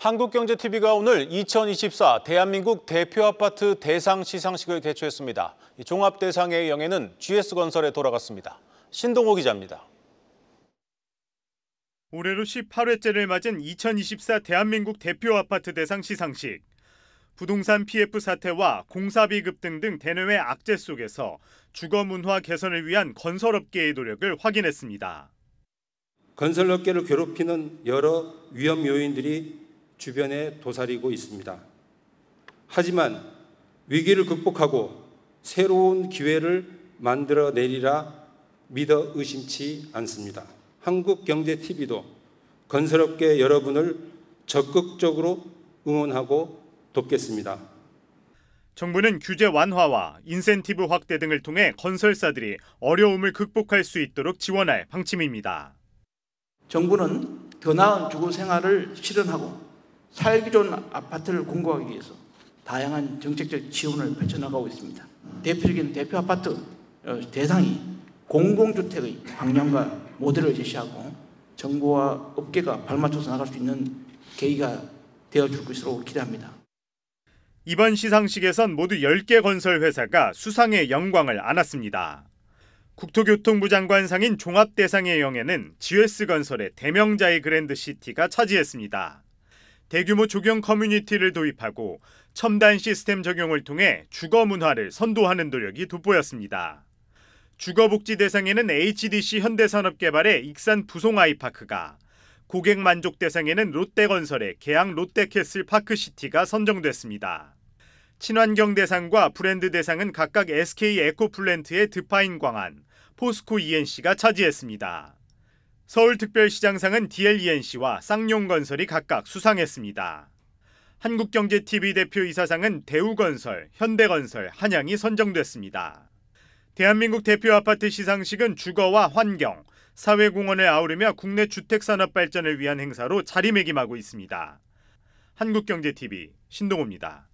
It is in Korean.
한국경제TV가 오늘 2024 대한민국 대표 아파트 대상 시상식을 개최했습니다. 종합대상의 영예는 GS건설에 돌아갔습니다. 신동호 기자입니다. 올해로 18회째를 맞은 2024 대한민국 대표 아파트 대상 시상식. 부동산 PF 사태와 공사비 급등 등 대내외 악재 속에서 주거 문화 개선을 위한 건설업계의 노력을 확인했습니다. 건설업계를 괴롭히는 여러 위험 요인들이 주변에 도사리고 있습니다. 하지만 위기를 극복하고 새로운 기회를 만들어내리라 믿어 의심치 않습니다. 한국경제TV도 건설업계 여러분을 적극적으로 응원하고 돕겠습니다. 정부는 규제 완화와 인센티브 확대 등을 통해 건설사들이 어려움을 극복할 수 있도록 지원할 방침입니다. 정부는 더 나은 주거 생활을 실현하고 살기 좋은 아파트를 공고하기 위해서 다양한 정책적 지원을 펼쳐나가고 있습니다. 대표적인 대표 아파트 어, 대상이 공공주택의 방향과 모델을 제시하고 정부와 업계가 발맞춰서 나갈 수 있는 계기가 되어줄 것으로 기대합니다. 이번 시상식에선 모두 10개 건설 회사가 수상의 영광을 안았습니다. 국토교통부 장관상인 종합대상의 영예는 GS건설의 대명자의 그랜드시티가 차지했습니다. 대규모 조경 커뮤니티를 도입하고 첨단 시스템 적용을 통해 주거 문화를 선도하는 노력이 돋보였습니다. 주거복지 대상에는 HDC 현대산업개발의 익산 부송 아이파크가, 고객 만족 대상에는 롯데건설의 계양 롯데캐슬 파크시티가 선정됐습니다. 친환경 대상과 브랜드 대상은 각각 SK 에코플랜트의 드파인 광안, 포스코 ENC가 차지했습니다. 서울특별시장상은 DLENC와 쌍용건설이 각각 수상했습니다. 한국경제TV 대표이사상은 대우건설, 현대건설, 한양이 선정됐습니다. 대한민국 대표 아파트 시상식은 주거와 환경, 사회공헌을 아우르며 국내 주택산업 발전을 위한 행사로 자리매김하고 있습니다. 한국경제TV 신동호입니다.